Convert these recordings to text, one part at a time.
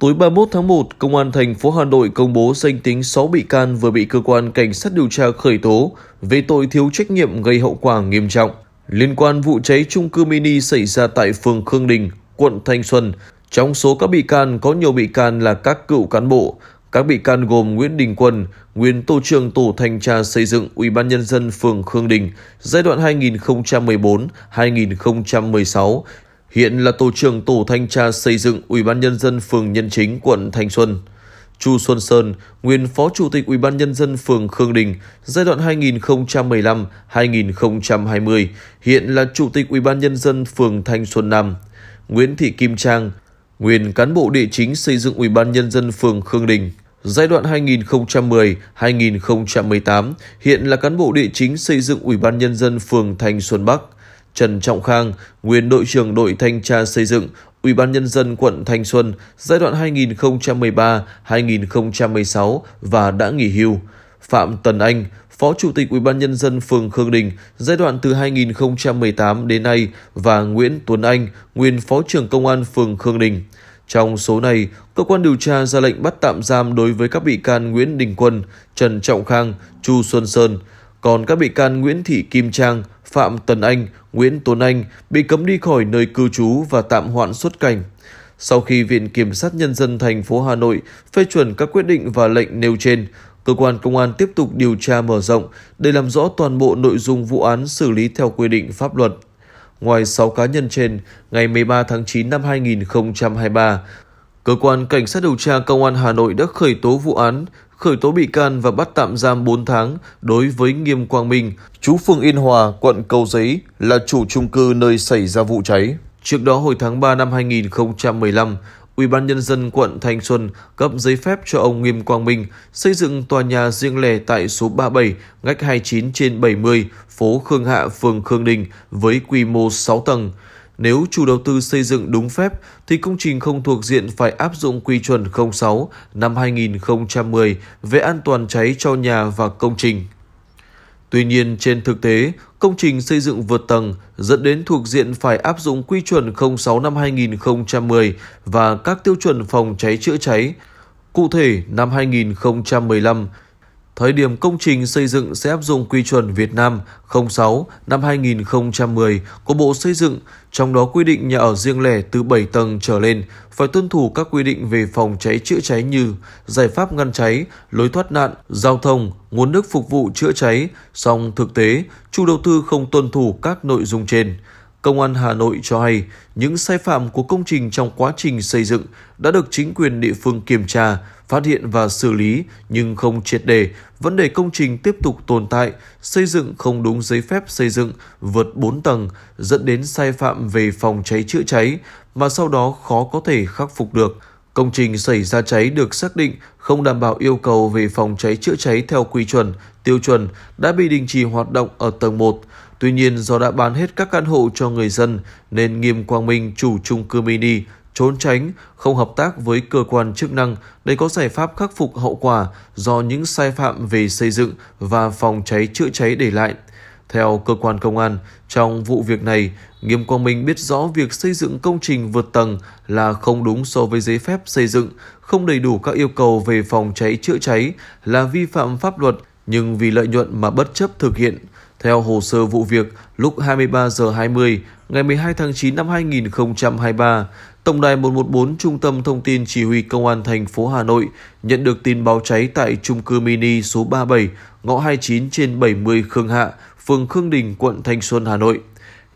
Tối 31 tháng 1, Công an thành phố Hà Nội công bố danh tính 6 bị can vừa bị cơ quan cảnh sát điều tra khởi tố về tội thiếu trách nhiệm gây hậu quả nghiêm trọng liên quan vụ cháy trung cư mini xảy ra tại phường Khương Đình, quận Thanh Xuân. Trong số các bị can có nhiều bị can là các cựu cán bộ. Các bị can gồm Nguyễn Đình Quân, nguyên tổ trưởng tổ thanh tra xây dựng Ủy ban nhân dân phường Khương Đình giai đoạn 2014-2016, Hiện là tổ trưởng tổ thanh tra xây dựng Ủy ban nhân dân phường Nhân Chính, quận Thanh Xuân. Chu Xuân Sơn, nguyên phó chủ tịch Ủy ban nhân dân phường Khương Đình giai đoạn 2015-2020, hiện là chủ tịch Ủy ban nhân dân phường Thanh Xuân Nam. Nguyễn Thị Kim Trang, nguyên cán bộ địa chính xây dựng Ủy ban nhân dân phường Khương Đình giai đoạn 2010-2018, hiện là cán bộ địa chính xây dựng Ủy ban nhân dân phường Thanh Xuân Bắc. Trần Trọng Khang, nguyên đội trưởng đội thanh tra xây dựng, Ủy ban nhân dân quận Thanh Xuân giai đoạn 2013-2016 và đã nghỉ hưu. Phạm Tần Anh, Phó Chủ tịch Ủy ban nhân dân phường Khương Đình giai đoạn từ 2018 đến nay và Nguyễn Tuấn Anh, nguyên Phó trưởng công an phường Khương Đình. Trong số này, cơ quan điều tra ra lệnh bắt tạm giam đối với các bị can Nguyễn Đình Quân, Trần Trọng Khang, Chu Xuân Sơn, còn các bị can Nguyễn Thị Kim Trang, Phạm Tần Anh, Nguyễn Tuấn Anh bị cấm đi khỏi nơi cư trú và tạm hoãn xuất cảnh. Sau khi Viện Kiểm sát Nhân dân thành phố Hà Nội phê chuẩn các quyết định và lệnh nêu trên, cơ quan công an tiếp tục điều tra mở rộng để làm rõ toàn bộ nội dung vụ án xử lý theo quy định pháp luật. Ngoài 6 cá nhân trên, ngày 13 tháng 9 năm 2023, Cơ quan Cảnh sát điều tra Công an Hà Nội đã khởi tố vụ án khởi tố bị can và bắt tạm giam 4 tháng đối với Nghiêm Quang Minh, chú phường Yên Hòa, quận Cầu Giấy, là chủ trung cư nơi xảy ra vụ cháy. Trước đó hồi tháng 3 năm 2015, Ủy ban nhân dân quận Thanh Xuân cấp giấy phép cho ông Nghiêm Quang Minh xây dựng tòa nhà riêng lẻ tại số 37, ngách 29 trên 70, phố Khương Hạ, phường Khương Đình với quy mô 6 tầng. Nếu chủ đầu tư xây dựng đúng phép thì công trình không thuộc diện phải áp dụng quy chuẩn 06 năm 2010 về an toàn cháy cho nhà và công trình. Tuy nhiên, trên thực tế, công trình xây dựng vượt tầng dẫn đến thuộc diện phải áp dụng quy chuẩn 06 năm 2010 và các tiêu chuẩn phòng cháy chữa cháy. Cụ thể, năm 2015, thời điểm công trình xây dựng sẽ áp dụng quy chuẩn Việt Nam 06 năm 2010 của Bộ Xây dựng, trong đó quy định nhà ở riêng lẻ từ 7 tầng trở lên phải tuân thủ các quy định về phòng cháy chữa cháy như giải pháp ngăn cháy, lối thoát nạn, giao thông, nguồn nước phục vụ chữa cháy, song thực tế, chủ đầu tư không tuân thủ các nội dung trên. Công an Hà Nội cho hay những sai phạm của công trình trong quá trình xây dựng đã được chính quyền địa phương kiểm tra, phát hiện và xử lý nhưng không triệt đề, vấn đề công trình tiếp tục tồn tại, xây dựng không đúng giấy phép xây dựng, vượt 4 tầng, dẫn đến sai phạm về phòng cháy chữa cháy mà sau đó khó có thể khắc phục được. Công trình xảy ra cháy được xác định không đảm bảo yêu cầu về phòng cháy chữa cháy theo quy chuẩn, tiêu chuẩn đã bị đình chỉ hoạt động ở tầng 1. Tuy nhiên do đã bán hết các căn hộ cho người dân nên Nghiêm Quang Minh chủ chung cư mini trốn tránh, không hợp tác với cơ quan chức năng để có giải pháp khắc phục hậu quả do những sai phạm về xây dựng và phòng cháy chữa cháy để lại. Theo cơ quan công an, trong vụ việc này, Nghiêm Quang Minh biết rõ việc xây dựng công trình vượt tầng là không đúng so với giấy phép xây dựng, không đầy đủ các yêu cầu về phòng cháy chữa cháy là vi phạm pháp luật nhưng vì lợi nhuận mà bất chấp thực hiện – theo hồ sơ vụ việc, lúc 23 giờ 20 ngày 12 tháng 9 năm 2023, Tổng đài 114 Trung tâm Thông tin Chỉ huy Công an thành phố Hà Nội nhận được tin báo cháy tại trung cư mini số 37, ngõ 29 trên 70 Khương Hạ, phường Khương Đình, quận Thanh Xuân, Hà Nội.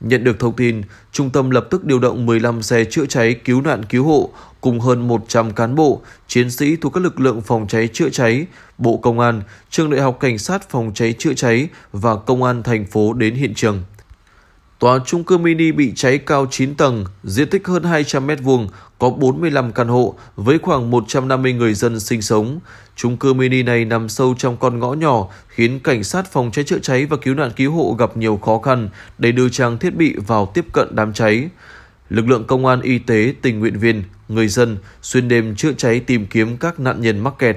Nhận được thông tin, trung tâm lập tức điều động 15 xe chữa cháy cứu nạn cứu hộ, cùng hơn 100 cán bộ, chiến sĩ thuộc các lực lượng phòng cháy chữa cháy, Bộ Công an, Trường Đại học Cảnh sát phòng cháy chữa cháy và Công an thành phố đến hiện trường. Tòa trung cư mini bị cháy cao 9 tầng, diện tích hơn 200 m2, có 45 căn hộ với khoảng 150 người dân sinh sống. Trung cư mini này nằm sâu trong con ngõ nhỏ, khiến cảnh sát phòng cháy chữa cháy và cứu nạn cứu hộ gặp nhiều khó khăn để đưa trang thiết bị vào tiếp cận đám cháy. Lực lượng công an y tế, tình nguyện viên, người dân xuyên đêm chữa cháy tìm kiếm các nạn nhân mắc kẹt.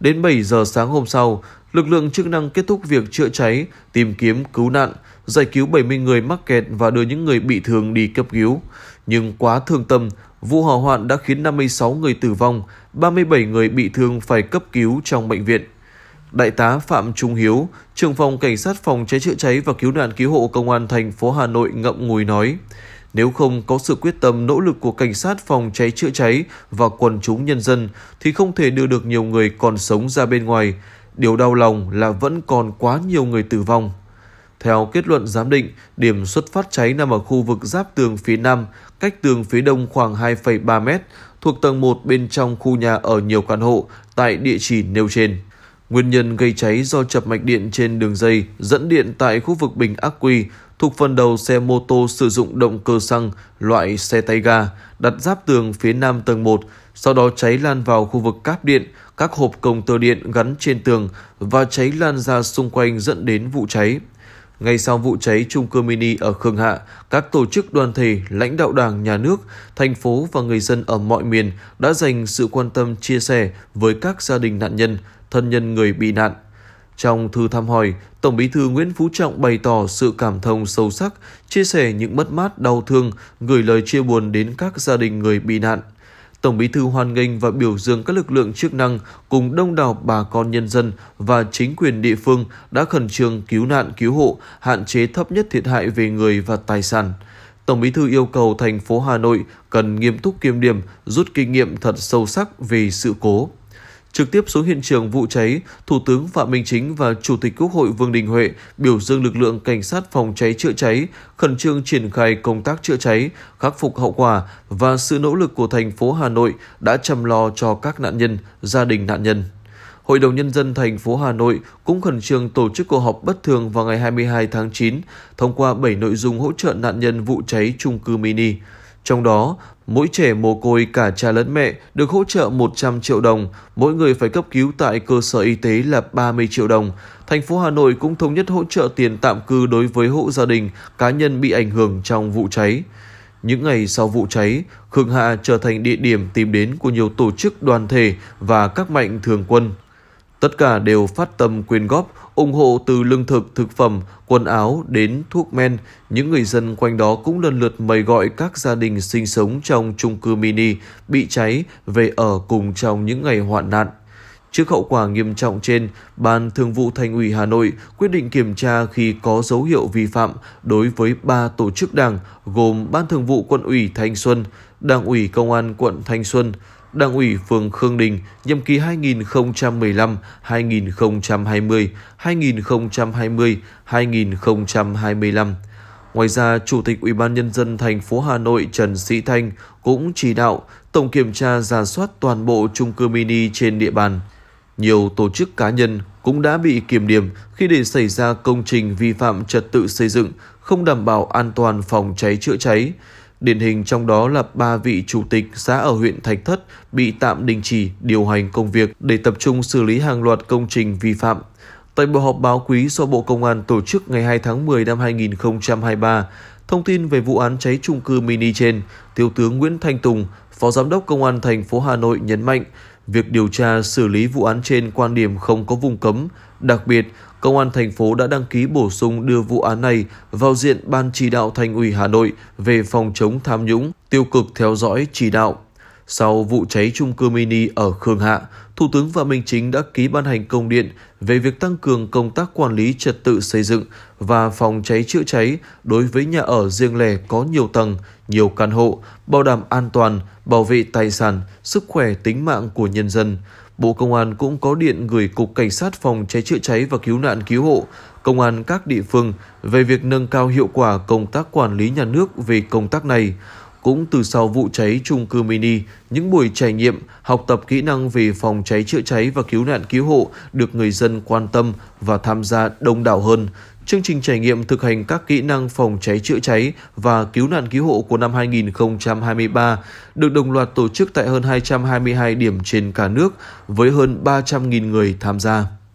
Đến 7 giờ sáng hôm sau, lực lượng chức năng kết thúc việc chữa cháy, tìm kiếm, cứu nạn, giải cứu 70 người mắc kẹt và đưa những người bị thương đi cấp cứu. Nhưng quá thương tâm, vụ hỏa hoạn đã khiến 56 người tử vong, 37 người bị thương phải cấp cứu trong bệnh viện. Đại tá Phạm Trung Hiếu, trưởng phòng Cảnh sát phòng cháy chữa cháy và cứu nạn cứu hộ Công an thành phố Hà Nội ngậm ngùi nói, nếu không có sự quyết tâm nỗ lực của cảnh sát phòng cháy chữa cháy và quần chúng nhân dân thì không thể đưa được nhiều người còn sống ra bên ngoài. Điều đau lòng là vẫn còn quá nhiều người tử vong. Theo kết luận giám định, điểm xuất phát cháy nằm ở khu vực giáp tường phía Nam, cách tường phía Đông khoảng 2,3 mét, thuộc tầng 1 bên trong khu nhà ở nhiều căn hộ tại địa chỉ nêu trên. Nguyên nhân gây cháy do chập mạch điện trên đường dây dẫn điện tại khu vực bình ắc quy thuộc phần đầu xe mô tô sử dụng động cơ xăng loại xe tay ga đặt giáp tường phía nam tầng 1, sau đó cháy lan vào khu vực cáp điện, các hộp công tơ điện gắn trên tường và cháy lan ra xung quanh dẫn đến vụ cháy. Ngay sau vụ cháy trung cư mini ở Khương Hạ, các tổ chức đoàn thể, lãnh đạo đảng, nhà nước, thành phố và người dân ở mọi miền đã dành sự quan tâm chia sẻ với các gia đình nạn nhân, thân nhân người bị nạn. Trong thư thăm hỏi, Tổng Bí thư Nguyễn Phú Trọng bày tỏ sự cảm thông sâu sắc, chia sẻ những mất mát đau thương, gửi lời chia buồn đến các gia đình người bị nạn. Tổng Bí thư hoan nghênh và biểu dương các lực lượng chức năng cùng đông đảo bà con nhân dân và chính quyền địa phương đã khẩn trương cứu nạn cứu hộ, hạn chế thấp nhất thiệt hại về người và tài sản. Tổng Bí thư yêu cầu thành phố Hà Nội cần nghiêm túc kiểm điểm, rút kinh nghiệm thật sâu sắc về sự cố. Trực tiếp xuống hiện trường vụ cháy, Thủ tướng Phạm Minh Chính và Chủ tịch Quốc hội Vương Đình Huệ biểu dương lực lượng cảnh sát phòng cháy chữa cháy, khẩn trương triển khai công tác chữa cháy, khắc phục hậu quả và sự nỗ lực của thành phố Hà Nội đã chăm lo cho các nạn nhân, gia đình nạn nhân. Hội đồng Nhân dân thành phố Hà Nội cũng khẩn trương tổ chức cuộc họp bất thường vào ngày 22 tháng 9, thông qua 7 nội dung hỗ trợ nạn nhân vụ cháy trung cư mini. Trong đó, mỗi trẻ mồ côi cả cha lẫn mẹ được hỗ trợ 100 triệu đồng, mỗi người phải cấp cứu tại cơ sở y tế là 30 triệu đồng. Thành phố Hà Nội cũng thống nhất hỗ trợ tiền tạm cư đối với hộ gia đình, cá nhân bị ảnh hưởng trong vụ cháy. Những ngày sau vụ cháy, Khương Hạ trở thành địa điểm tìm đến của nhiều tổ chức đoàn thể và các mạnh thường quân. Tất cả đều phát tâm quyên góp, ủng hộ từ lương thực, thực phẩm, quần áo đến thuốc men. Những người dân quanh đó cũng lần lượt mời gọi các gia đình sinh sống trong chung cư mini bị cháy về ở cùng trong những ngày hoạn nạn. Trước hậu quả nghiêm trọng trên, Ban Thường vụ Thành ủy Hà Nội quyết định kiểm tra khi có dấu hiệu vi phạm đối với 3 tổ chức đảng gồm Ban Thường vụ Quận ủy Thanh Xuân, Đảng ủy Công an quận Thanh Xuân, Đảng ủy phường Khương Đình, nhiệm kỳ 2015-2020, 2020-2025. Ngoài ra, Chủ tịch Ủy ban Nhân dân thành phố Hà Nội Trần Sĩ Thanh cũng chỉ đạo tổng kiểm tra giả soát toàn bộ chung cư mini trên địa bàn. Nhiều tổ chức cá nhân cũng đã bị kiểm điểm khi để xảy ra công trình vi phạm trật tự xây dựng, không đảm bảo an toàn phòng cháy chữa cháy. Điển hình trong đó là ba vị chủ tịch xã ở huyện Thạch Thất bị tạm đình chỉ điều hành công việc để tập trung xử lý hàng loạt công trình vi phạm. Tại buổi họp báo quý do Bộ Công an tổ chức ngày 2 tháng 10 năm 2023, thông tin về vụ án cháy trung cư mini trên, Thiếu tướng Nguyễn Thanh Tùng, Phó Giám đốc Công an thành phố Hà Nội nhấn mạnh, Việc điều tra xử lý vụ án trên quan điểm không có vùng cấm, đặc biệt Công an thành phố đã đăng ký bổ sung đưa vụ án này vào diện Ban chỉ đạo Thành ủy Hà Nội về phòng chống tham nhũng, tiêu cực theo dõi chỉ đạo. Sau vụ cháy trung cư mini ở Khương Hạ, Thủ tướng Phạm Minh Chính đã ký ban hành công điện về việc tăng cường công tác quản lý trật tự xây dựng và phòng cháy chữa cháy đối với nhà ở riêng lẻ có nhiều tầng, nhiều căn hộ, bảo đảm an toàn, bảo vệ tài sản, sức khỏe tính mạng của nhân dân. Bộ Công an cũng có điện gửi Cục Cảnh sát Phòng cháy chữa cháy và Cứu nạn Cứu hộ, Công an các địa phương về việc nâng cao hiệu quả công tác quản lý nhà nước về công tác này – cũng từ sau vụ cháy trung cư mini, những buổi trải nghiệm, học tập kỹ năng về phòng cháy chữa cháy và cứu nạn cứu hộ được người dân quan tâm và tham gia đông đảo hơn. Chương trình trải nghiệm thực hành các kỹ năng phòng cháy chữa cháy và cứu nạn cứu hộ của năm 2023 được đồng loạt tổ chức tại hơn 222 điểm trên cả nước với hơn 300.000 người tham gia.